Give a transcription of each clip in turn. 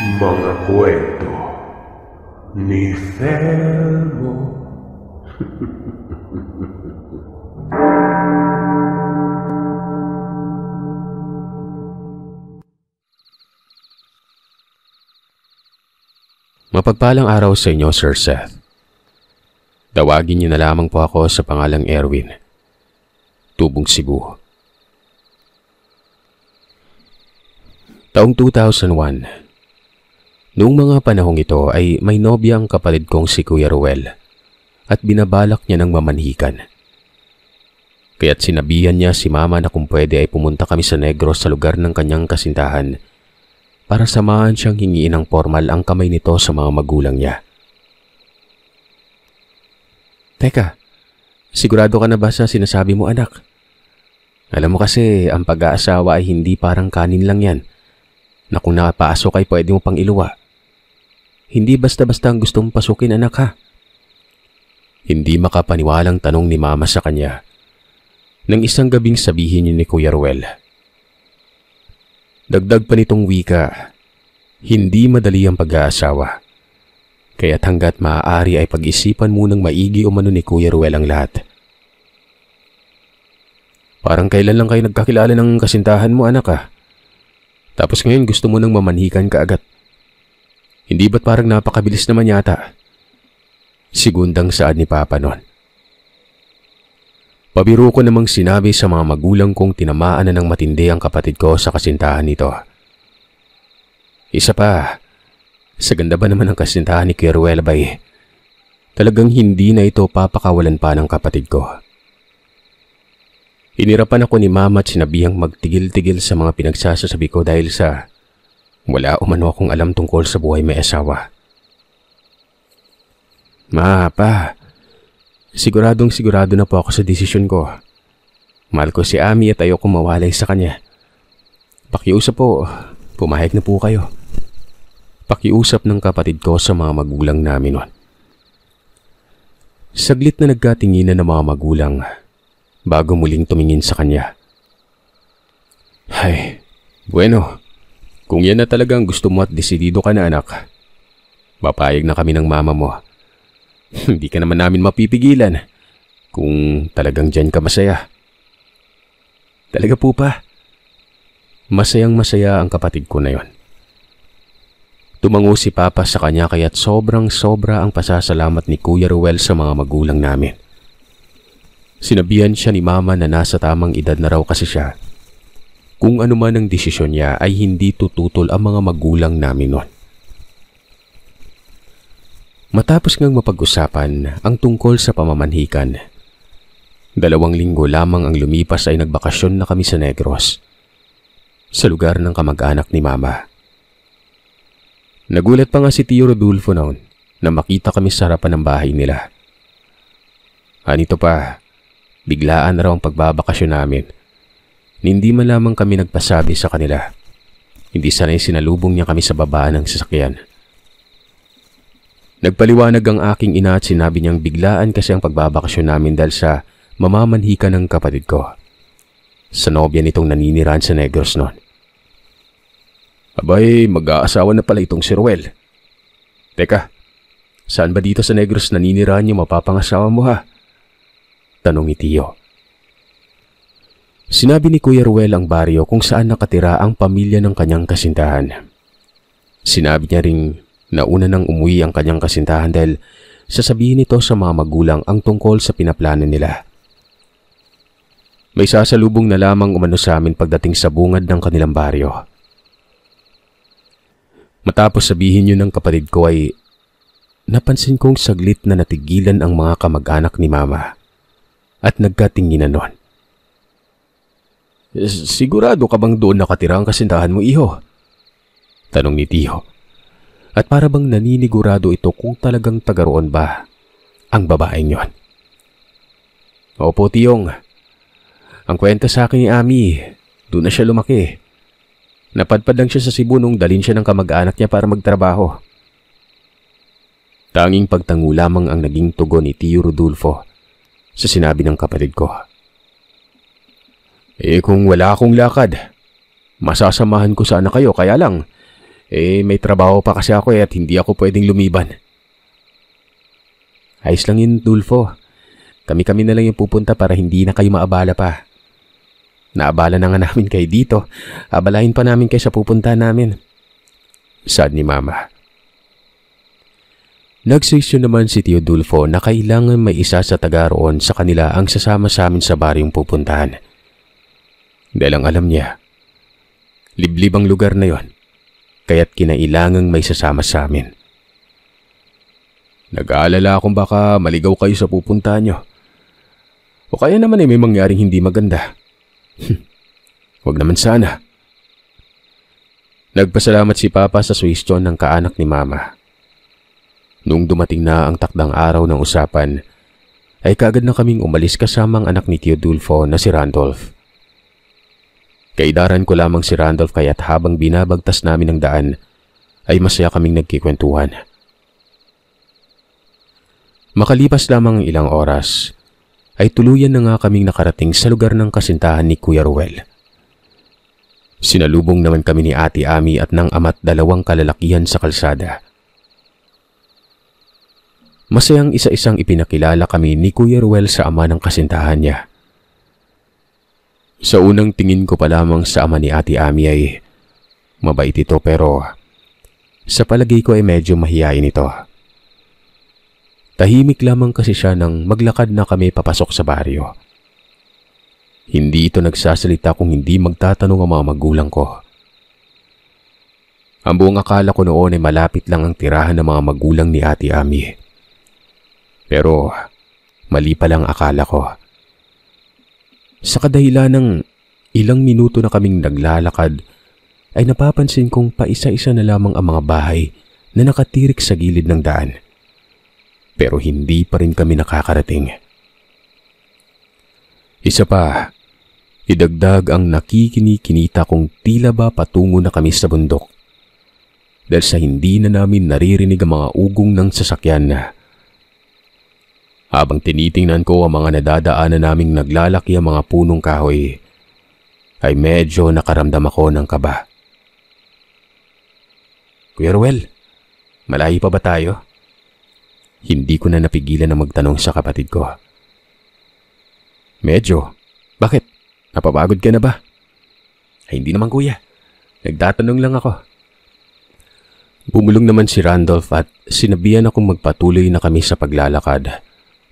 mga kwento ni Thelmo. Mapagpalang araw sa inyo, Sir Seth. Dawagin niyo na lamang po ako sa pangalang Erwin. Tubong Cebu. Taong 2001, Noong mga panahong ito ay may nobya ang kapatid kong si Kuya Ruel at binabalak niya ng mamanhikan. Kaya't sinabihan niya si mama na kung pwede ay pumunta kami sa Negros sa lugar ng kanyang kasintahan para samahan siyang hingiin ng formal ang kamay nito sa mga magulang niya. Teka, sigurado ka na ba sa sinasabi mo anak? Alam mo kasi, ang pag-aasawa ay hindi parang kanin lang yan na kung nakapasok ay pwede mo pang iluwa. Hindi basta-basta ang gustong pasukin anak ha. Hindi makapaniwalang tanong ni mama sa kanya. Nang isang gabing sabihin niya ni Kuya Ruel. Dagdag pa nitong wika, hindi madali ang pag-aasawa. Kaya't hanggat maaari ay pag-isipan munang maigi o mano ni Kuya Ruel ang lahat. Parang kailan lang kayo nagkakilala ng kasintahan mo anak ah. Tapos ngayon gusto mo nang mamanhikan ka agad. Hindi ba't parang napakabilis naman yata? Sigundang saad ni Papa noon. Pabiro ko namang sinabi sa mga magulang kong tinamaan na ng matindi ang kapatid ko sa kasintahan nito. Isa pa, sa ganda ba naman ang kasintahan ni Kuya Bay? Talagang hindi na ito papakawalan pa ng kapatid ko. Inirapan ako ni Mama at sinabihang magtigil-tigil sa mga pinagsasasabi ko dahil sa wala umano akong alam tungkol sa buhay may asawa. Ma, pa. Siguradong sigurado na po ako sa desisyon ko. Mahal ko si Ami at ayoko mawalay sa kanya. Pakiusap po, pumahayag na po kayo. Pakiusap ng kapatid ko sa mga magulang namin noon. Saglit na nagkatinginan ng mga magulang bago muling tumingin sa kanya. Ay, bueno, kung yan na talagang gusto mo at desidido ka na anak, mapayag na kami ng mama mo. Hindi ka naman namin mapipigilan kung talagang dyan ka masaya. Talaga po pa? Masayang masaya ang kapatid ko na yon. Tumango si Papa sa kanya kaya't sobrang sobra ang pasasalamat ni Kuya Ruel sa mga magulang namin. Sinabihan siya ni Mama na nasa tamang edad na raw kasi siya kung ano man ang desisyon niya ay hindi tututol ang mga magulang namin noon. Matapos ngang mapag-usapan ang tungkol sa pamamanhikan, dalawang linggo lamang ang lumipas ay nagbakasyon na kami sa Negros, sa lugar ng kamag-anak ni Mama. Nagulat pa nga si Tio Rodolfo noon na makita kami sa harapan ng bahay nila. Anito pa, biglaan na raw ang pagbabakasyon namin – hindi man lamang kami nagpasabi sa kanila. Hindi sanay sinalubong niya kami sa baba ng sasakyan. Nagpaliwanag ang aking ina at sinabi niyang biglaan kasi ang pagbabakasyon namin dahil sa mamamanhika ng kapatid ko. Sa nobya nitong naniniraan sa negros noon. Abay, mag-aasawa na pala itong si Ruel. Teka, saan ba dito sa negros naniniraan yung mapapangasawa mo ha? Tanong ni Tio. Sinabi ni Kuya Ruel ang baryo kung saan nakatira ang pamilya ng kanyang kasintahan. Sinabi niya ring nauna nang umuwi ang kanyang kasintahan dahil sasabihin nito sa mga magulang ang tungkol sa pinaplano nila. May sasalubong na lamang umano sa amin pagdating sa bungad ng kanilang baryo. Matapos sabihin yun ng kapatid ko ay napansin kong saglit na natigilan ang mga kamag-anak ni Mama at nagkatinginan noon. Sigurado ka bang doon nakatira ang kasintahan mo, iho? Tanong ni Tiyo. At para bang naninigurado ito kung talagang taga ba ang babaeng yon. Opo, Tiyong. Ang kwenta sa akin ni Ami, doon na siya lumaki. Napadpad lang siya sa Cebu nung dalin siya ng kamag-anak niya para magtrabaho. Tanging pagtangu lamang ang naging tugon ni Tiyo Rodolfo sa sinabi ng kapatid ko. Eh kung wala akong lakad, masasamahan ko sana kayo kaya lang, eh may trabaho pa kasi ako eh at hindi ako pwedeng lumiban. Ayos lang yun, Tulfo. Kami-kami na lang yung pupunta para hindi na kayo maabala pa. Naabala na nga namin kayo dito. Abalahin pa namin kayo sa pupunta namin. Sad ni Mama. Nagseksyon naman si Teodulfo na kailangan may isa sa taga roon sa kanila ang sasama sa amin sa baryong pupuntahan. Dahil ang alam niya, liblib ang lugar na yon, kaya't kinailangang may sasama sa amin. Nag-aalala akong baka maligaw kayo sa pupuntahan nyo. O kaya naman ay eh, may mangyaring hindi maganda. Hmm. Huwag naman sana. Nagpasalamat si Papa sa suwestyon ng kaanak ni Mama. Nung dumating na ang takdang araw ng usapan, ay kagad na kaming umalis kasama ang anak ni Teodulfo na si Randolph. Kaidaran ko lamang si Randolph kaya't habang binabagtas namin ang daan, ay masaya kaming nagkikwentuhan. Makalipas lamang ang ilang oras, ay tuluyan na nga kaming nakarating sa lugar ng kasintahan ni Kuya Ruel. Sinalubong naman kami ni Ate Ami at ng ama't dalawang kalalakihan sa kalsada. Masayang isa-isang ipinakilala kami ni Kuya Ruel sa ama ng kasintahan niya. Sa unang tingin ko pa lamang sa ama ni Ate Ami ay mabait ito pero sa palagay ko ay medyo mahiyain ito. Tahimik lamang kasi siya nang maglakad na kami papasok sa baryo. Hindi ito nagsasalita kung hindi magtatanong ang mga magulang ko. Ang buong akala ko noon ay malapit lang ang tirahan ng mga magulang ni Ate Ami. Pero mali pa lang akala ko. Sa kadahilan ng ilang minuto na kaming naglalakad, ay napapansin kong paisa-isa na lamang ang mga bahay na nakatirik sa gilid ng daan. Pero hindi pa rin kami nakakarating. Isa pa, idagdag ang nakikini-kinita kong tila ba patungo na kami sa bundok. Dahil sa hindi na namin naririnig ang mga ugong ng sasakyan habang tinitingnan ko ang mga nadadaanan naming naglalaki ang mga punong kahoy, ay medyo nakaramdam ako ng kaba. Kuya Ruel, malayo pa ba tayo? Hindi ko na napigilan na magtanong sa kapatid ko. Medyo. Bakit? Napapagod ka na ba? Ay, hindi naman kuya. Nagtatanong lang ako. Bumulong naman si Randolph at sinabihan akong magpatuloy na kami sa paglalakad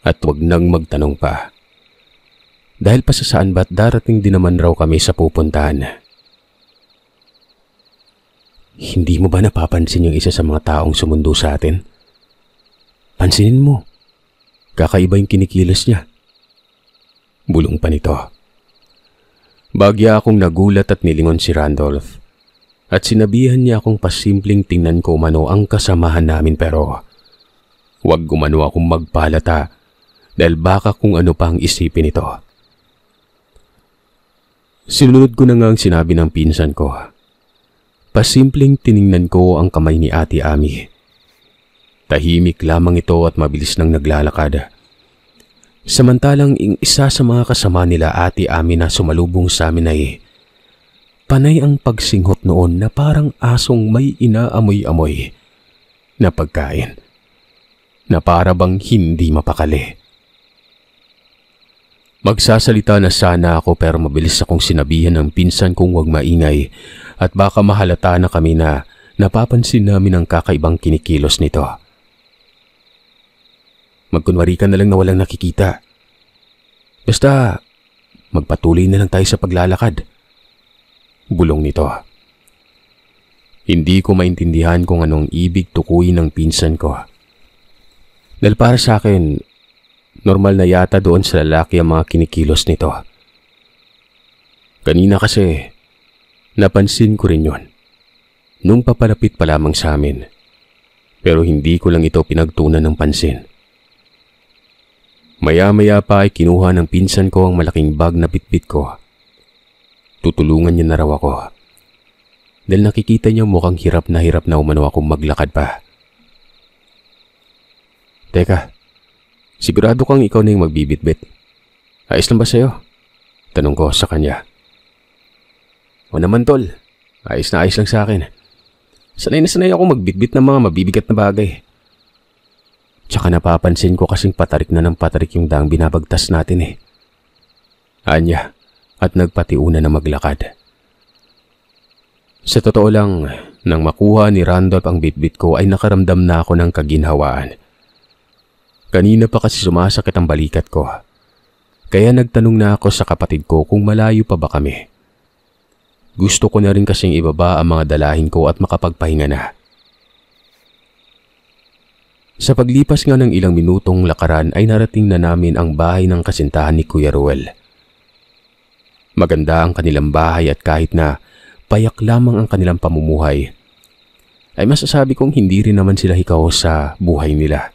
at wag nang magtanong pa. Dahil pa saan ba't darating din naman raw kami sa pupuntahan. Hindi mo ba napapansin yung isa sa mga taong sumundo sa atin? Pansinin mo. Kakaiba yung kinikilos niya. Bulong pa nito. Bagya akong nagulat at nilingon si Randolph. At sinabihan niya akong pasimpleng tingnan ko umano ang kasamahan namin pero wag gumano akong magpalata dahil baka kung ano pa ang isipin nito. Sinunod ko na nga ang sinabi ng pinsan ko. Pasimpleng tiningnan ko ang kamay ni Ate Ami. Tahimik lamang ito at mabilis nang naglalakad. Samantalang ing isa sa mga kasama nila Ate Ami na sumalubong sa amin ay panay ang pagsinghot noon na parang asong may inaamoy-amoy na pagkain na para bang hindi mapakali. Magsasalita na sana ako pero mabilis akong sinabihan ng pinsan kong huwag maingay at baka mahalata na kami na napapansin namin ang kakaibang kinikilos nito. Magkunwari ka na lang na walang nakikita. Basta, magpatuloy na lang tayo sa paglalakad. Bulong nito. Hindi ko maintindihan kung anong ibig tukuyin ng pinsan ko. Dahil para sa akin, Normal na yata doon sa lalaki ang mga kinikilos nito. Kanina kasi, napansin ko rin yon. Nung papalapit pa lamang sa amin. Pero hindi ko lang ito pinagtunan ng pansin. Maya-maya pa ay kinuha ng pinsan ko ang malaking bag na pitpit ko. Tutulungan niya na raw ako. Dahil nakikita niya mukhang hirap na hirap na umano akong maglakad pa. Teka, Sigurado kang ikaw na yung magbibitbit. Ayos lang ba sa'yo? Tanong ko sa kanya. O naman tol, ayos na ayos lang sa akin. Sanay na sanay ako magbitbit ng mga mabibigat na bagay. Tsaka napapansin ko kasing patarik na ng patarik yung daang binabagtas natin eh. Anya, at nagpatiuna na maglakad. Sa totoo lang, nang makuha ni Randolph ang bitbit ko ay nakaramdam na ako ng kaginhawaan. Kanina pa kasi sumasakit ang balikat ko. Kaya nagtanong na ako sa kapatid ko kung malayo pa ba kami. Gusto ko na rin kasing ibaba ang mga dalahin ko at makapagpahinga na. Sa paglipas nga ng ilang minutong lakaran ay narating na namin ang bahay ng kasintahan ni Kuya Ruel. Maganda ang kanilang bahay at kahit na payak lamang ang kanilang pamumuhay, ay masasabi kong hindi rin naman sila hikaw sa buhay nila.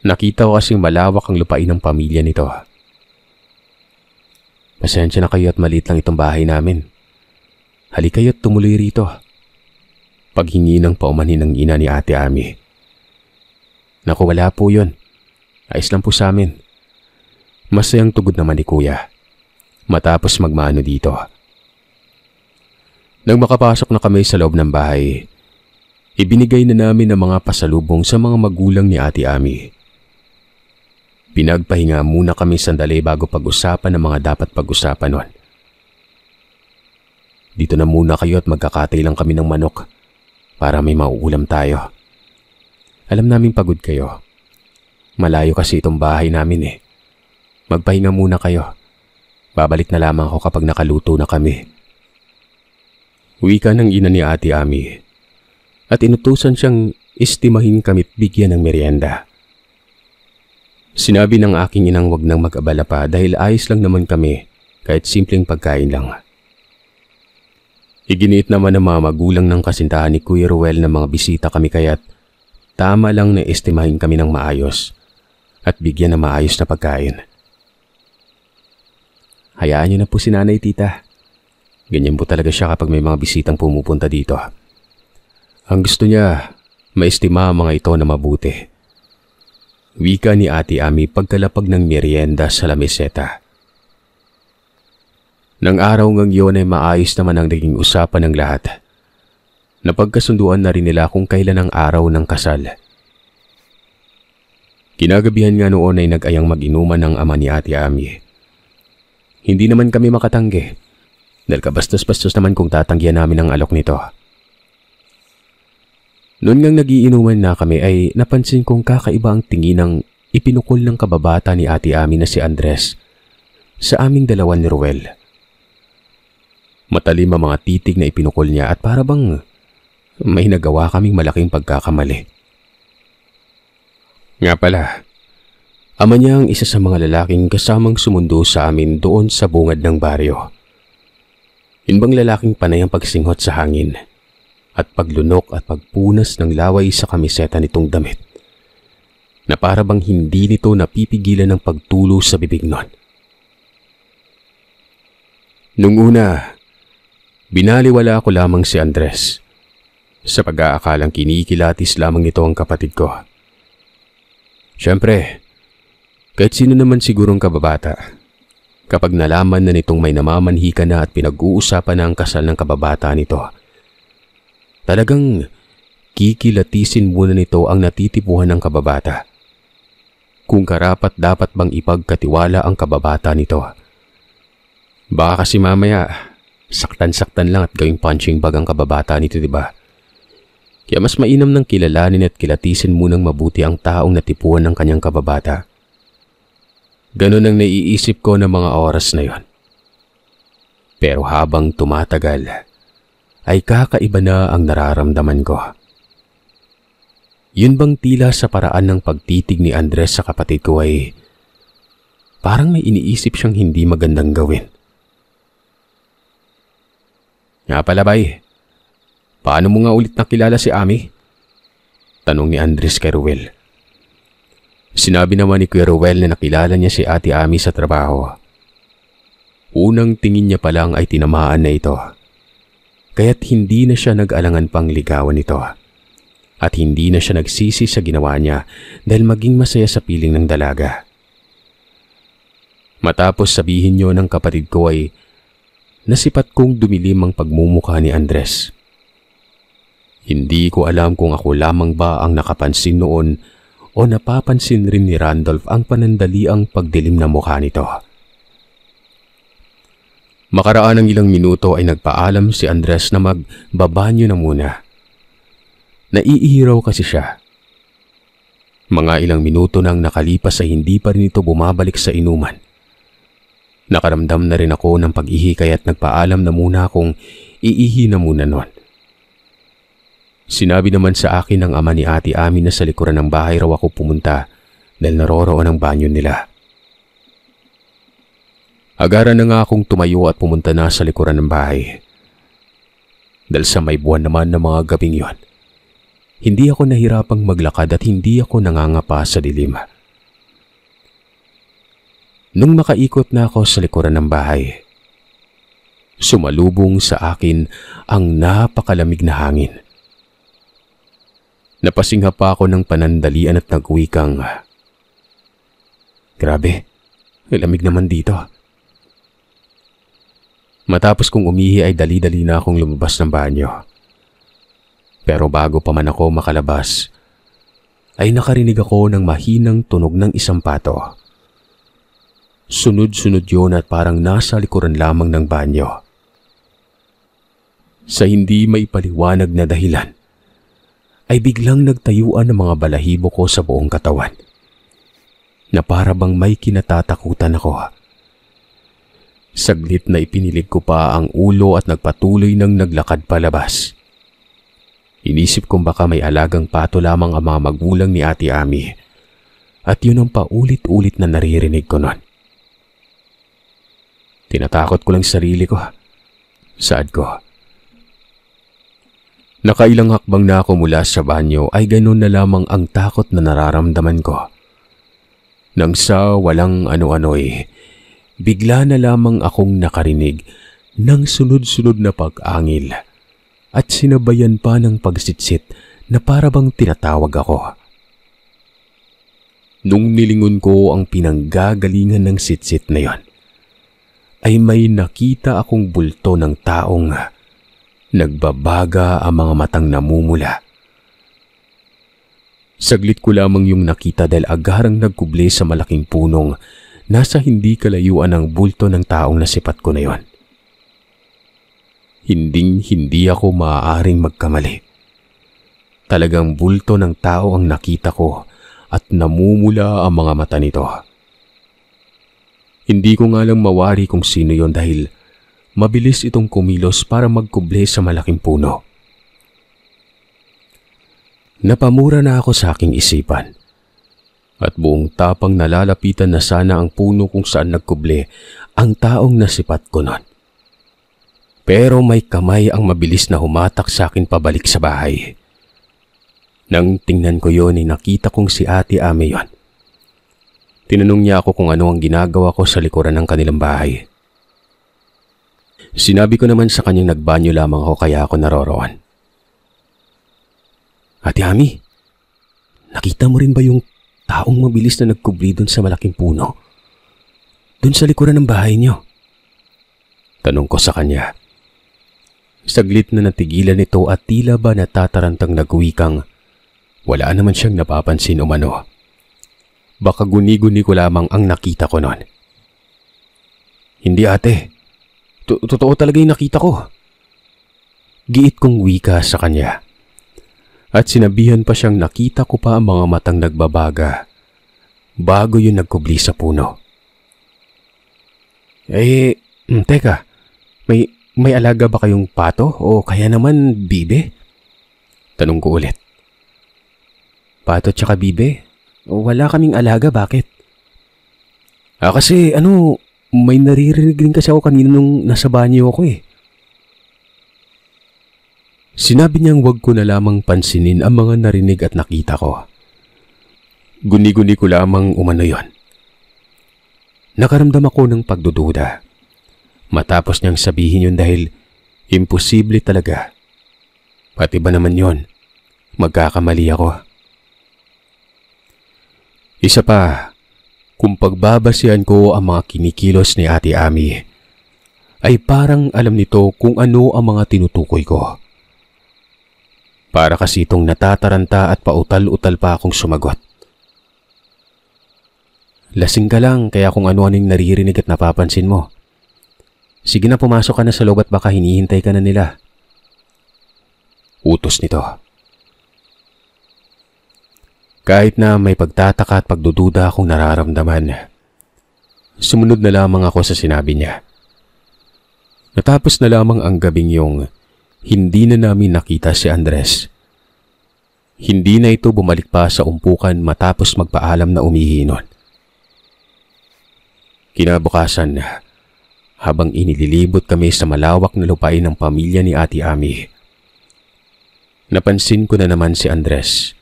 Nakita ko kasing malawak ang lupain ng pamilya nito. Pasensya na kayo at maliit lang itong bahay namin. Halik at tumuloy rito. Paghingi ng paumanhin ng ina ni ate Ami. Naku, wala po yun. Ayos lang po sa amin. Masayang tugod naman ni kuya. Matapos magmano dito. Nang makapasok na kami sa loob ng bahay, ibinigay na namin ang mga pasalubong sa mga magulang ni ate Ami. Pinagpahinga muna kami sandali bago pag-usapan ang mga dapat pag-usapan noon. Dito na muna kayo at magkakatay lang kami ng manok para may mauulam tayo. Alam naming pagod kayo. Malayo kasi itong bahay namin eh. Magpahinga muna kayo. Babalik na lamang ako kapag nakaluto na kami. Wika ng ina ni Ate Ami at inutusan siyang istimahin kami bigyan ng merienda. Sinabi ng aking inang wag nang mag-abala pa dahil ayos lang naman kami kahit simpleng pagkain lang. Iginiit naman ng mga magulang ng kasintahan ni Kuya Ruel na mga bisita kami kaya't tama lang na estimahin kami ng maayos at bigyan ng maayos na pagkain. Hayaan niyo na po si nanay tita. Ganyan po talaga siya kapag may mga bisitang pumupunta dito. Ang gusto niya, maestima ang mga ito na mabuti. Wika ni Ate Ami pagkalapag ng merienda sa lameseta. Nang araw ngang yon ay maayos naman ang naging usapan ng lahat. Napagkasunduan na rin nila kung kailan ang araw ng kasal. Kinagabihan nga noon ay nag-ayang mag-inuman ng ama ni Ate Ami. Hindi naman kami makatanggi dahil kabastos-bastos naman kung tatanggihan namin ang alok nito. Noon ngang nagiinuman na kami ay napansin kong kakaiba ang tingin ng ipinukol ng kababata ni ate amin na si Andres sa aming dalawa ni Ruel. Matalim mga titig na ipinukol niya at para bang may nagawa kaming malaking pagkakamali. Nga pala, ama niya ang isa sa mga lalaking kasamang sumundo sa amin doon sa bungad ng baryo. Inbang lalaking panay ang pagsinghot sa hangin? at paglunok at pagpunas ng laway sa kamiseta nitong damit na para bang hindi nito napipigilan ng pagtulo sa bibig nun. Nung una, binaliwala ko lamang si Andres sa pag-aakalang kinikilatis lamang ito ang kapatid ko. Siyempre, kahit sino naman sigurong kababata, kapag nalaman na nitong may namamanhika na at pinag-uusapan na ang kasal ng kababata nito, Talagang kikilatisin muna nito ang natitipuhan ng kababata. Kung karapat dapat bang ipagkatiwala ang kababata nito. Baka kasi mamaya, saktan-saktan lang at gawing punching bag ang kababata nito ba? Diba? Kaya mas mainam ng kilalanin at kilatisin munang mabuti ang taong natipuhan ng kanyang kababata. Ganun ang naiisip ko ng mga oras na yon. Pero habang tumatagal, ay kakaiba na ang nararamdaman ko. Yun bang tila sa paraan ng pagtitig ni Andres sa kapatid ko ay parang may iniisip siyang hindi magandang gawin. Nga pala bay, paano mo nga ulit nakilala si Ami? Tanong ni Andres kay Ruel. Sinabi naman ni Kuya Ruel na nakilala niya si Ate Ami sa trabaho. Unang tingin niya pa lang ay tinamaan na ito kaya't hindi na siya nag-alangan pang ligawan ito. At hindi na siya nagsisi sa ginawa niya dahil maging masaya sa piling ng dalaga. Matapos sabihin niyo ng kapatid ko ay nasipat kong dumilim ang pagmumukha ni Andres. Hindi ko alam kung ako lamang ba ang nakapansin noon o napapansin rin ni Randolph ang panandaliang pagdilim na mukha nito. Makaraan ng ilang minuto ay nagpaalam si Andres na magbabanyo na muna. Naiihiraw kasi siya. Mga ilang minuto nang nakalipas ay hindi pa rin ito bumabalik sa inuman. Nakaramdam na rin ako ng pag-ihi kaya't nagpaalam na muna akong iihi na muna noon. Sinabi naman sa akin ng ama ni ate amin na sa likuran ng bahay raw ako pumunta dahil naroroon ang banyo nila. Agara na nga akong tumayo at pumunta na sa likuran ng bahay. Dahil sa may buwan naman ng mga gabing yon, hindi ako nahirapang maglakad at hindi ako nangangapa sa dilim. Nung makaikot na ako sa likuran ng bahay, sumalubong sa akin ang napakalamig na hangin. Napasingha pa ako ng panandalian at nagwikang, Grabe, eh, lamig naman dito. Matapos kong umihi ay dali-dali na akong lumabas ng banyo. Pero bago pa man ako makalabas, ay nakarinig ako ng mahinang tunog ng isang pato. Sunod-sunod yon at parang nasa likuran lamang ng banyo. Sa hindi may paliwanag na dahilan, ay biglang nagtayuan ang mga balahibo ko sa buong katawan. Na para bang may kinatatakutan ako Saglit na ipinilig ko pa ang ulo at nagpatuloy ng naglakad palabas. Inisip kong baka may alagang pato lamang ang mga magulang ni Ate Ami. At yun ang paulit-ulit na naririnig ko noon. Tinatakot ko lang sarili ko. Saad ko. Nakailang hakbang na ako mula sa banyo ay ganun na lamang ang takot na nararamdaman ko. Nang sa walang ano-ano'y, eh, bigla na lamang akong nakarinig ng sunod-sunod na pag-angil at sinabayan pa ng pagsitsit na parabang tinatawag ako. Nung nilingon ko ang pinanggagalingan ng sitsit na yon, ay may nakita akong bulto ng taong nagbabaga ang mga matang namumula. Saglit ko lamang yung nakita dahil agarang nagkubli sa malaking punong nasa hindi kalayuan ang bulto ng taong nasipat ko na yon. Hinding hindi ako maaaring magkamali. Talagang bulto ng tao ang nakita ko at namumula ang mga mata nito. Hindi ko nga lang mawari kung sino yon dahil mabilis itong kumilos para magkuble sa malaking puno. Napamura na ako sa aking isipan at buong tapang nalalapitan na sana ang puno kung saan nagkuble ang taong nasipat ko noon. Pero may kamay ang mabilis na humatak sa akin pabalik sa bahay. Nang tingnan ko yon ay nakita kong si ate Ame yon. Tinanong niya ako kung ano ang ginagawa ko sa likuran ng kanilang bahay. Sinabi ko naman sa kanyang nagbanyo lamang ako kaya ako naroroon. Ate Ami, nakita mo rin ba yung taong mabilis na nagkubli dun sa malaking puno. Dun sa likuran ng bahay niyo. Tanong ko sa kanya. Saglit na natigilan nito at tila ba natatarantang nagwikang wala naman siyang napapansin umano. Baka guni-guni ko lamang ang nakita ko noon. Hindi ate. Totoo talaga yung nakita ko. Giit kong wika sa kanya at sinabihan pa siyang nakita ko pa ang mga matang nagbabaga bago yun nagkubli sa puno. Eh, hmm, teka, may, may alaga ba kayong pato o kaya naman bibe? Tanong ko ulit. Pato tsaka bibe? Wala kaming alaga, bakit? Ah, kasi ano, may naririnig din kasi ako kanina nung nasa banyo ako eh. Sinabi niyang wag ko na lamang pansinin ang mga narinig at nakita ko. Guni-guni ko lamang umano yon. Nakaramdam ako ng pagdududa. Matapos niyang sabihin yun dahil imposible talaga. Pati ba naman yon? Magkakamali ako. Isa pa, kung pagbabasihan ko ang mga kinikilos ni Ate Ami, ay parang alam nito kung ano ang mga tinutukoy ko. Para kasi itong natataranta at pautal-utal pa akong sumagot. Lasing ka lang kaya kung ano-ano yung naririnig at napapansin mo. Sige na pumasok ka na sa loob at baka hinihintay ka na nila. Utos nito. Kahit na may pagtataka at pagdududa akong nararamdaman, sumunod na lamang ako sa sinabi niya. Natapos na lamang ang gabing yung hindi na namin nakita si Andres. Hindi na ito bumalik pa sa umpukan matapos magpaalam na umihi nun. Kinabukasan, habang inililibot kami sa malawak na lupain ng pamilya ni Ate Ami, napansin ko na naman si Andres.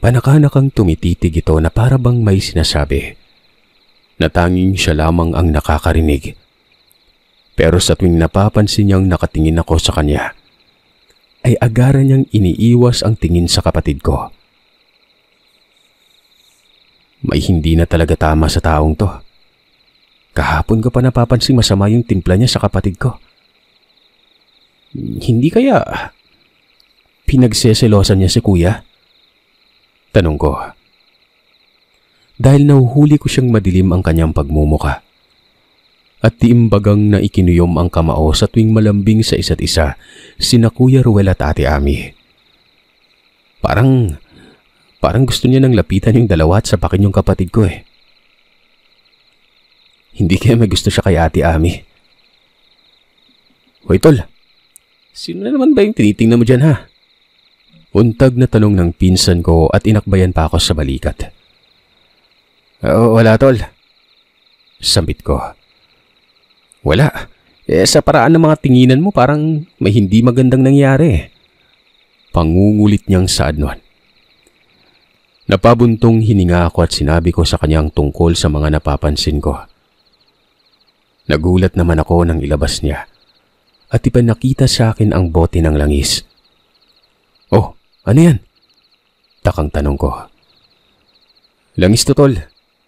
Panakanakang tumititig ito na para bang may sinasabi na tanging siya lamang ang nakakarinig pero sa tuwing napapansin niyang nakatingin ako sa kanya, ay agaran niyang iniiwas ang tingin sa kapatid ko. May hindi na talaga tama sa taong to. Kahapon ko pa napapansin masama yung timpla niya sa kapatid ko. Hindi kaya pinagseselosan niya si kuya? Tanong ko. Dahil nahuhuli ko siyang madilim ang kanyang pagmumuka at tiimbagang na ikinuyom ang kamao sa tuwing malambing sa isa't isa sina Kuya Ruel at Ate Ami. Parang, parang gusto niya nang lapitan yung dalawa at sapakin yung kapatid ko eh. Hindi kaya may gusto siya kay Ate Ami. Hoy tol, sino na naman ba yung tinitingnan mo dyan ha? Untag na tanong ng pinsan ko at inakbayan pa ako sa balikat. Oh, wala tol. Sambit ko. Wala. Eh, sa paraan ng mga tinginan mo, parang may hindi magandang nangyari. Pangungulit niyang sa adnuan. Napabuntong hininga ako at sinabi ko sa kanyang tungkol sa mga napapansin ko. Nagulat naman ako nang ilabas niya at ipanakita sa akin ang bote ng langis. Oh, ano yan? Takang tanong ko. Langis to tol.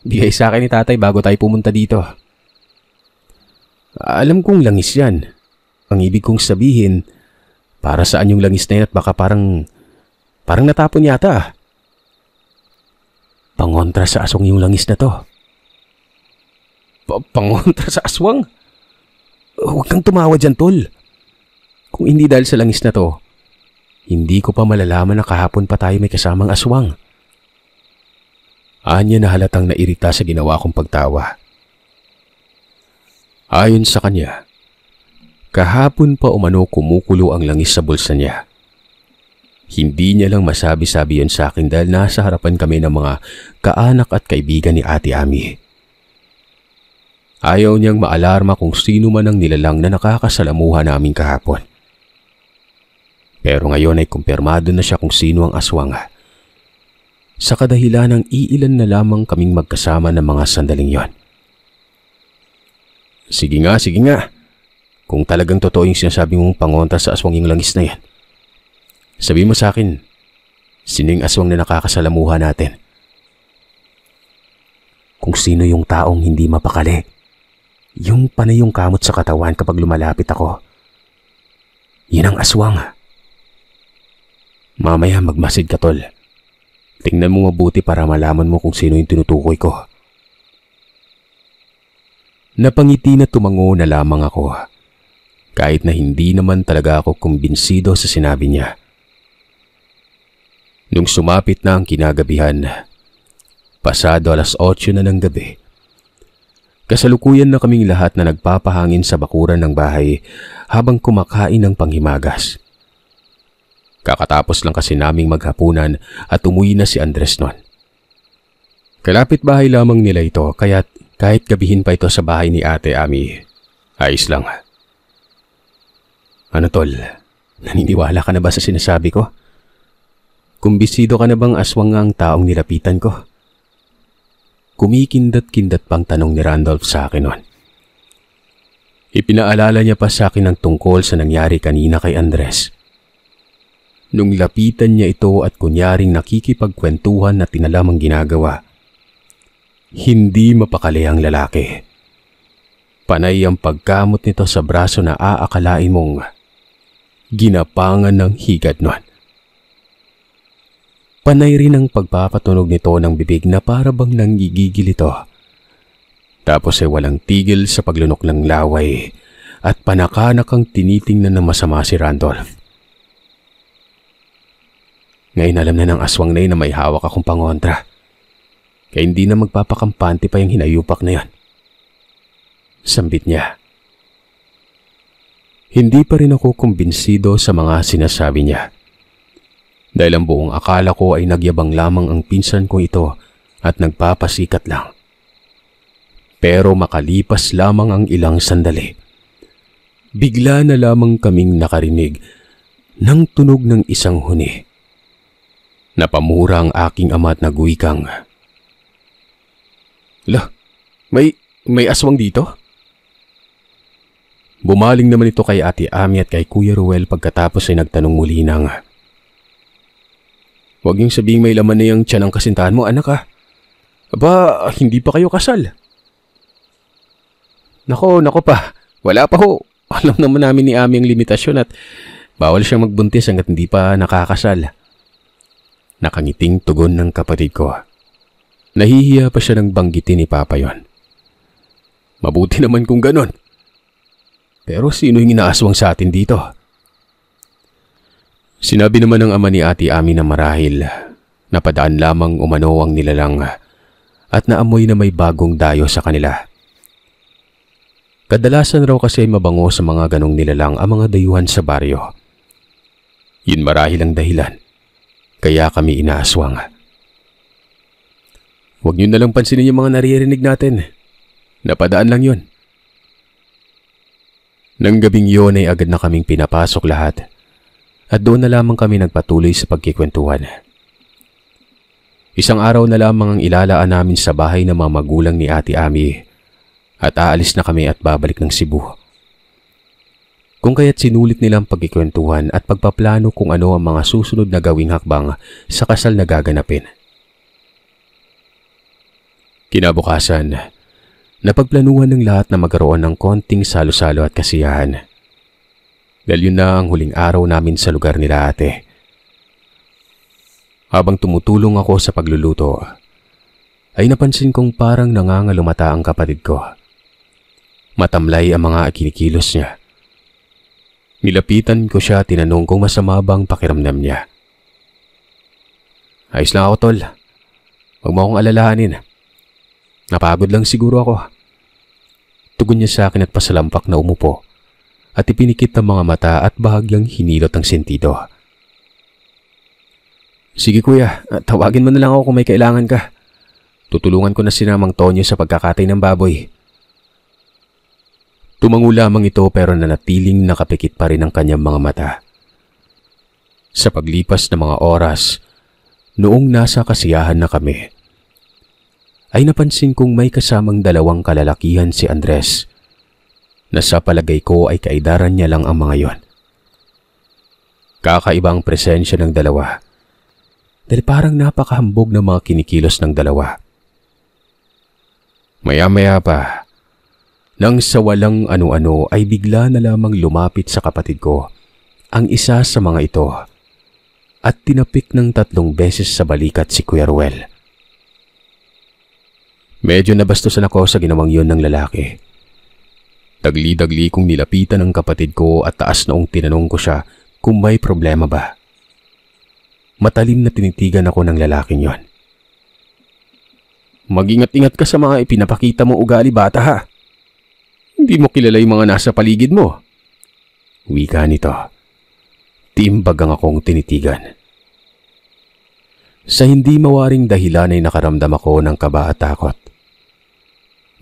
Bigay sa akin ni tatay bago tayo pumunta dito. Alam kong langis yan. Ang ibig kong sabihin, para saan yung langis na yan at baka parang, parang natapon yata. Pangontra sa asong yung langis na to. Pa pangontra sa aswang? Huwag kang tumawa dyan, tol. Kung hindi dahil sa langis na to, hindi ko pa malalaman na kahapon pa tayo may kasamang aswang. Anya na halatang nairita sa ginawa kong pagtawa. Ayon sa kanya, kahapon pa umano kumukulo ang langis sa bulsa niya. Hindi niya lang masabi-sabi yon sa akin dahil nasa harapan kami ng mga kaanak at kaibigan ni Ate Ami. Ayaw niyang maalarma kung sino man ang nilalang na nakakasalamuha namin kahapon. Pero ngayon ay kumpirmado na siya kung sino ang aswang. Sa kadahilan ng iilan na lamang kaming magkasama ng mga sandaling yon. Sige nga, sige nga. Kung talagang totoo yung sinasabi mong pangonta sa aswang yung langis na yan, sabi mo sa akin, sino yung aswang na nakakasalamuha natin? Kung sino yung taong hindi mapakali. Yung panay yung kamot sa katawan kapag lumalapit ako. Yun ang aswang. Mamaya magmasid ka tol. Tingnan mo mabuti para malaman mo kung sino yung tinutukoy ko. Napangiti na tumango na lamang ako. Kahit na hindi naman talaga ako kumbinsido sa sinabi niya. Nung sumapit na ang kinagabihan, pasado alas 8 na ng gabi, kasalukuyan na kaming lahat na nagpapahangin sa bakuran ng bahay habang kumakain ng panghimagas. Kakatapos lang kasi naming maghapunan at umuwi na si Andres noon. Kalapit bahay lamang nila ito kaya kahit gabihin pa ito sa bahay ni ate Ami, ayos lang. Ano tol, naniniwala ka na ba sa sinasabi ko? Kumbisido ka na bang aswang nga ang taong nilapitan ko? Kumikindat-kindat pang tanong ni Randolph sa akin noon. Ipinaalala niya pa sa akin ang tungkol sa nangyari kanina kay Andres. Nung lapitan niya ito at kunyaring nakikipagkwentuhan na tinalamang ginagawa, hindi mapakali ang lalaki. Panay ang pagkamot nito sa braso na aakalain mong ginapangan ng higad nun. Panay rin ang pagpapatunog nito ng bibig na para bang nanggigigil ito. Tapos ay walang tigil sa paglunok ng laway at panakanak ang tinitingnan na masama si Randolph. Ngayon alam na ng aswang na na may hawak akong pangontra kaya hindi na magpapakampante pa yung hinayupak na yan. Sambit niya. Hindi pa rin ako kumbinsido sa mga sinasabi niya. Dahil ang buong akala ko ay nagyabang lamang ang pinsan ko ito at nagpapasikat lang. Pero makalipas lamang ang ilang sandali. Bigla na lamang kaming nakarinig ng tunog ng isang huni. Napamura ang aking ama at nagwikang, Ila, may, may aswang dito? Bumaling naman ito kay Ate Ami at kay Kuya Ruel pagkatapos ay nagtanong muli ng Huwag niyong sabing may laman na yung tiyan ang kasintahan mo, anak ah. Aba, hindi pa kayo kasal. Nako, nako pa. Wala pa ho. Alam naman namin ni Ami ang limitasyon at bawal siyang magbuntis hanggat hindi pa nakakasal. Nakangiting tugon ng kapatid ko. Nahihiya pa siya ng banggitin ni Papa yon. Mabuti naman kung ganon. Pero sino yung inaaswang sa atin dito? Sinabi naman ng ama ni Ate Ami na marahil napadaan lamang umano ang nilalang at naamoy na may bagong dayo sa kanila. Kadalasan raw kasi mabango sa mga ganong nilalang ang mga dayuhan sa baryo. Yun marahil ang dahilan. Kaya kami inaaswang. Huwag nyo nalang pansinin yung mga naririnig natin. Napadaan lang yon. Nang gabing yon ay agad na kaming pinapasok lahat at doon na lamang kami nagpatuloy sa pagkikwentuhan. Isang araw na lamang ang ilalaan namin sa bahay ng mga magulang ni Ate Ami at aalis na kami at babalik ng Cebu. Kung kaya't sinulit nilang pagkikwentuhan at pagpaplano kung ano ang mga susunod na gawing hakbang sa kasal na gaganapin. Kinabukasan, napagplanuhan ng lahat na magkaroon ng konting salo-salo at kasiyahan. Dahil na ang huling araw namin sa lugar nila ate. Habang tumutulong ako sa pagluluto, ay napansin kong parang nangangalumata ang kapatid ko. Matamlay ang mga kinikilos niya. Nilapitan ko siya tinanong kung masama bang pakiramdam niya. Ayos lang ako tol. Huwag mo akong alalahanin. Napagod lang siguro ako. Tugon niya sa akin at pasalampak na umupo at ipinikit ang mga mata at bahagyang hinilot ang sentido. Sige kuya, ah, tawagin mo na lang ako kung may kailangan ka. Tutulungan ko na si Namang Tonyo sa pagkakatay ng baboy. Tumango lamang ito pero nanatiling nakapikit pa rin ang kanyang mga mata. Sa paglipas ng mga oras, noong nasa kasiyahan na kami, ay napansin kong may kasamang dalawang kalalakihan si Andres. Nasa palagay ko ay kaidaran niya lang ang mga yon. Kakaiba ang presensya ng dalawa dahil parang napakahambog ng mga kinikilos ng dalawa. Maya-maya pa, nang sa walang ano-ano ay bigla na lamang lumapit sa kapatid ko ang isa sa mga ito at tinapik ng tatlong beses sa balikat si Kuya Ruel. Medyo nabastusan ako sa ginawang yon ng lalaki. Dagli-dagli kong nilapitan ang kapatid ko at taas noong tinanong ko siya kung may problema ba. Matalim na tinitigan ako ng lalaking yon. Mag-ingat-ingat ka sa mga ipinapakita mo ugali bata ha. Hindi mo kilala yung mga nasa paligid mo. Wika nito. Timbag ang akong tinitigan. Sa hindi mawaring dahilan ay nakaramdam ako ng kaba at takot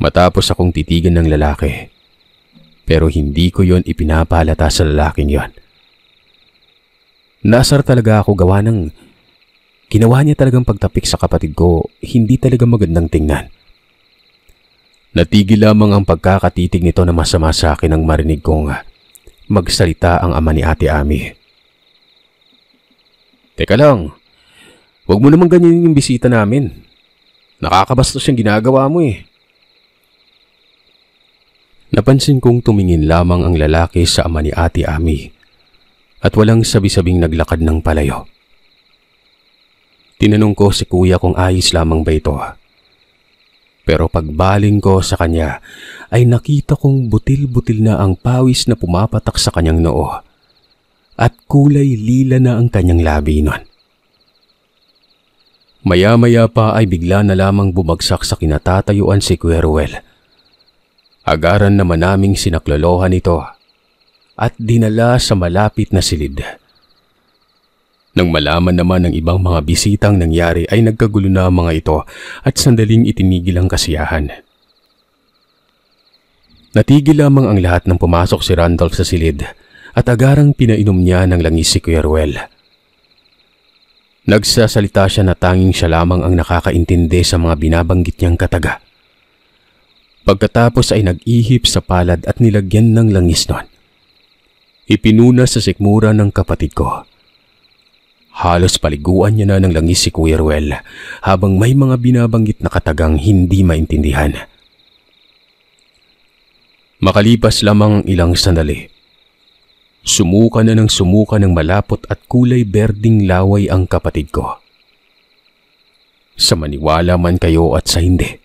matapos akong titigan ng lalaki. Pero hindi ko yon ipinapalata sa lalaking yon. Nasar talaga ako gawa ng ginawa niya talagang pagtapik sa kapatid ko, hindi talaga magandang tingnan. Natigil lamang ang pagkakatitig nito na masama sa akin nang marinig kong magsalita ang ama ni Ate Ami. Teka lang, Huwag mo naman ganyan yung bisita namin. Nakakabastos yung ginagawa mo eh. Napansin kong tumingin lamang ang lalaki sa ama ni Ate Ami at walang sabi-sabing naglakad ng palayo. Tinanong ko si kuya kung ayos lamang ba ito. Pero pagbaling ko sa kanya ay nakita kong butil-butil na ang pawis na pumapatak sa kanyang noo at kulay lila na ang kanyang labi nun. Maya-maya pa ay bigla na lamang bumagsak sa kinatatayuan si Kuya Ruel Agaran naman naming sinaklolohan ito at dinala sa malapit na silid. Nang malaman naman ng ibang mga bisitang nangyari ay nagkagulo na mga ito at sandaling itinigil ang kasiyahan. Natigil lamang ang lahat nang pumasok si Randolph sa silid at agarang pinainom niya ng langis si Kuya Ruel. Nagsasalita siya na tanging siya lamang ang nakakaintindi sa mga binabanggit niyang kataga. Pagkatapos ay nag-ihip sa palad at nilagyan ng langis nun. Ipinuna sa sikmura ng kapatid ko. Halos paliguan niya na ng langis si Kuya Ruel habang may mga binabanggit na katagang hindi maintindihan. Makalipas lamang ilang sandali, sumuka na ng sumuka ng malapot at kulay berding laway ang kapatid ko. Sa maniwala man kayo at sa hindi,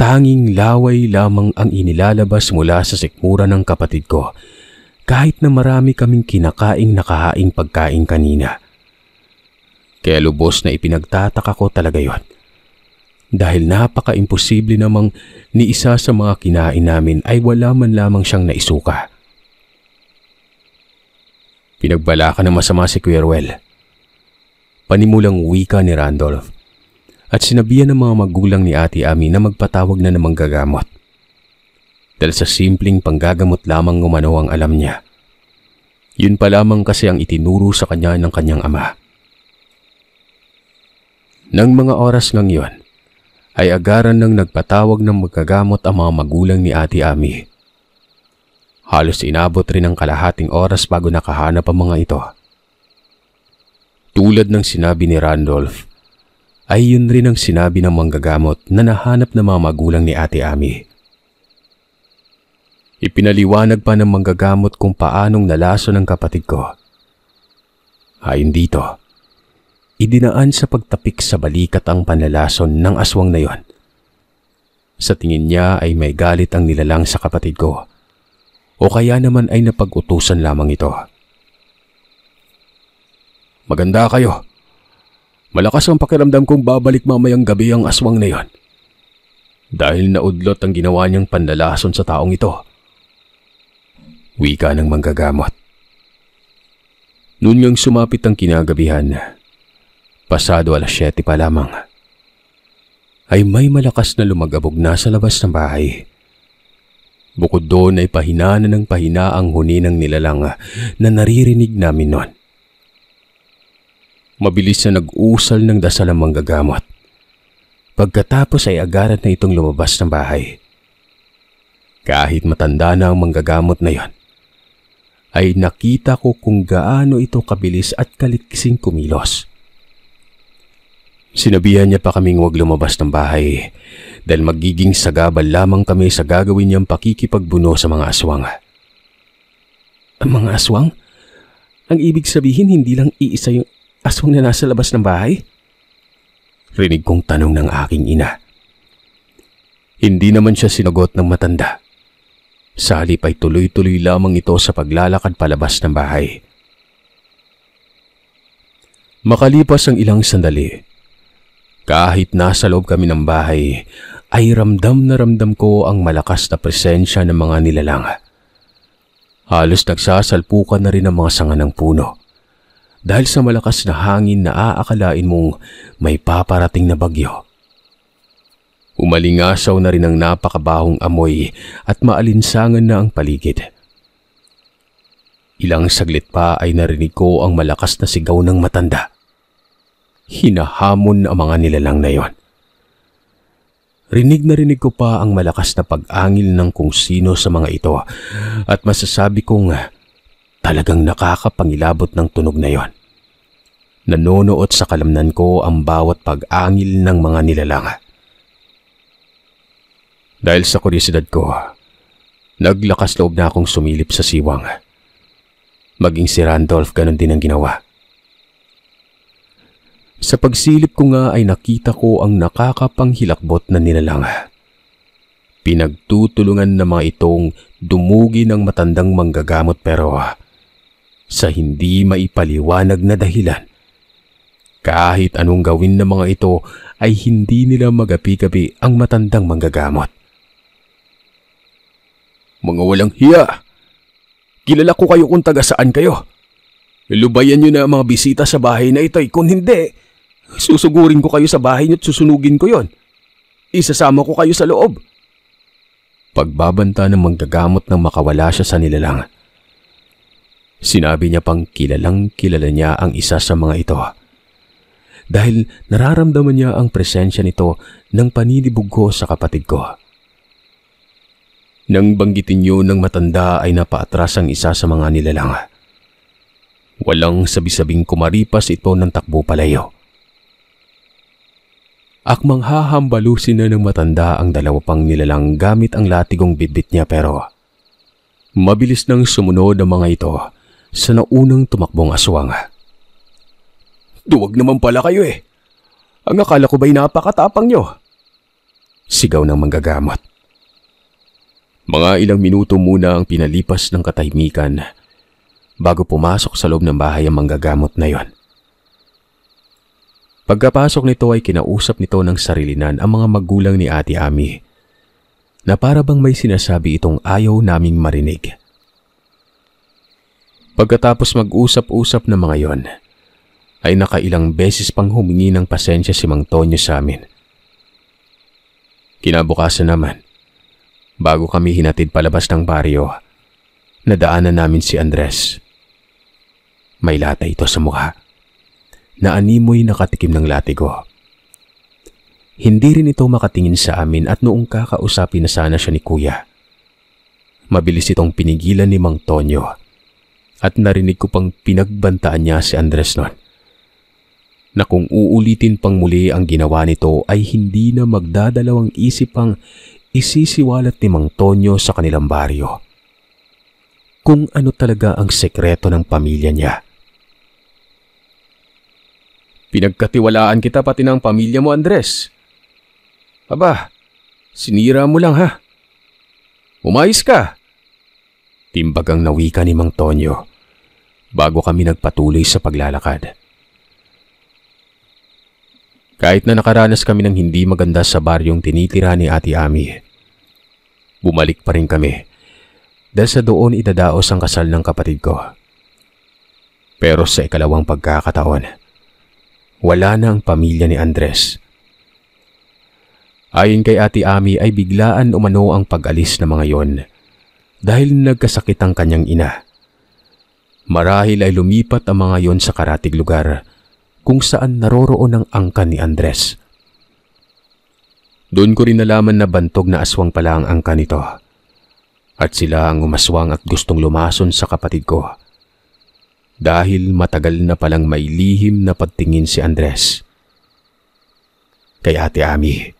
Tanging laway lamang ang inilalabas mula sa sikmura ng kapatid ko kahit na marami kaming kinakaing nakahaing pagkain kanina. Kaya lubos na ipinagtataka ko talaga yon. Dahil napaka-imposible namang ni isa sa mga kinain namin ay wala man lamang siyang naisuka. Pinagbala ka ng masama si Quirwell. Panimulang wika ni Randolph at sinabihan ng mga magulang ni Ate Ami na magpatawag na ng manggagamot. Dahil sa simpleng panggagamot lamang umano ang alam niya. Yun pa lamang kasi ang itinuro sa kanya ng kanyang ama. Nang mga oras ng yon, ay agaran ng nagpatawag ng magagamot ang mga magulang ni Ate Ami. Halos inabot rin ang kalahating oras bago nakahanap ang mga ito. Tulad ng sinabi ni Randolph, ay yun rin ang sinabi ng manggagamot na nahanap ng mga magulang ni Ate Ami. Ipinaliwanag pa ng manggagamot kung paanong nalaso ng kapatid ko. Ayon dito, idinaan sa pagtapik sa balikat ang panlalason ng aswang na yon. Sa tingin niya ay may galit ang nilalang sa kapatid ko o kaya naman ay napag-utusan lamang ito. Maganda kayo. Malakas ang pakiramdam kong babalik mamayang gabi ang aswang na yon. Dahil naudlot ang ginawa niyang panlalason sa taong ito. Wika ng manggagamot. Noon ngang sumapit ang kinagabihan, pasado alas 7 pa lamang, ay may malakas na lumagabog na sa labas ng bahay. Bukod doon ay pahina na ng pahina ang huni ng nilalang na naririnig namin noon. Mabilis na nag-usal ng dasal ang manggagamot. Pagkatapos ay agaran na itong lumabas ng bahay. Kahit matanda na ang manggagamot na yon, ay nakita ko kung gaano ito kabilis at kaliksing kumilos. Sinabihan niya pa kaming huwag lumabas ng bahay dahil magiging sagabal lamang kami sa gagawin niyang pakikipagbuno sa mga aswang. Ang mga aswang? Ang ibig sabihin hindi lang iisa yung aswang na nasa labas ng bahay? Rinig kong tanong ng aking ina. Hindi naman siya sinagot ng matanda. Sa halip ay tuloy-tuloy lamang ito sa paglalakad palabas ng bahay. Makalipas ang ilang sandali, kahit nasa loob kami ng bahay, ay ramdam na ramdam ko ang malakas na presensya ng mga nilalang. Halos nagsasalpukan na rin ang mga sanga ng puno dahil sa malakas na hangin na aakalain mong may paparating na bagyo. Umalingasaw na rin ang napakabahong amoy at maalinsangan na ang paligid. Ilang saglit pa ay narinig ko ang malakas na sigaw ng matanda. Hinahamon ang mga nilalang na yon. Rinig na rinig ko pa ang malakas na pag-angil ng kung sino sa mga ito at masasabi kong Talagang nakakapangilabot ng tunog na yon. Nanonood sa kalamnan ko ang bawat pag-angil ng mga nilalanga. Dahil sa kurisidad ko, naglakas loob na akong sumilip sa siwang. Maging si Randolph ganun din ang ginawa. Sa pagsilip ko nga ay nakita ko ang nakakapanghilakbot na nilalanga. Pinagtutulungan na mga itong dumugi ng matandang manggagamot pero sa hindi maipaliwanag na dahilan. Kahit anong gawin ng mga ito ay hindi nila magapi-gapi ang matandang manggagamot. Mga walang hiya! Kilala ko kayo kung taga saan kayo. Lubayan nyo na ang mga bisita sa bahay na ito eh. Kung hindi, susugurin ko kayo sa bahay nyo at susunugin ko yon. Isasama ko kayo sa loob. Pagbabanta ng manggagamot nang makawala siya sa nilalangan. Sinabi niya pang kilalang kilala niya ang isa sa mga ito. Dahil nararamdaman niya ang presensya nito ng paninibog ko sa kapatid ko. Nang banggitin yun ng matanda ay napaatras ang isa sa mga nilalang. Walang sabisabing kumaripas ito ng takbo palayo. Akmang hahambalusin na ng matanda ang dalawa pang nilalang gamit ang latigong bibit niya pero mabilis nang sumunod ang mga ito sa naunang tumakbong aswang. Duwag naman pala kayo eh. Ang akala ko ba'y napakatapang nyo? Sigaw ng manggagamot. Mga ilang minuto muna ang pinalipas ng katahimikan bago pumasok sa loob ng bahay ang manggagamot na yon. Pagkapasok nito ay kinausap nito ng sarilinan ang mga magulang ni Ate Ami na para bang may sinasabi itong ayaw naming marinig. Pagkatapos mag-usap-usap na mga yon, ay nakailang beses pang humingi ng pasensya si Mang Tonyo sa amin. Kinabukasan naman, bago kami hinatid palabas ng baryo, nadaanan namin si Andres. May lata ito sa mukha. na animoy nakatikim ng latigo. Hindi rin ito makatingin sa amin at noong kakausapin na sana siya ni Kuya. Mabilis itong pinigilan ni Mang Tonyo at narinig ko pang pinagbantaan niya si Andres noon. Na kung uulitin pang muli ang ginawa nito ay hindi na magdadalawang isip ang isisiwalat ni Mang Tonyo sa kanilang baryo. Kung ano talaga ang sekreto ng pamilya niya. Pinagkatiwalaan kita pati ng pamilya mo, Andres. Aba, sinira mo lang ha. Umayos ka. Timbag ang nawika ni Mang Tonyo bago kami nagpatuloy sa paglalakad. Kahit na nakaranas kami ng hindi maganda sa baryong tinitira ni Ate Ami, bumalik pa rin kami dahil sa doon idadaos ang kasal ng kapatid ko. Pero sa ikalawang pagkakataon, wala na ang pamilya ni Andres. Ayon kay Ate Ami ay biglaan umano ang pag-alis ng mga yon dahil nagkasakit ang kanyang ina Marahil ay lumipat ang mga yon sa karatig lugar kung saan naroroon ang angka ni Andres. Doon ko rin nalaman na bantog na aswang pala ang angka nito. At sila ang umaswang at gustong lumason sa kapatid ko. Dahil matagal na palang may lihim na pagtingin si Andres. Kay Ate Ami,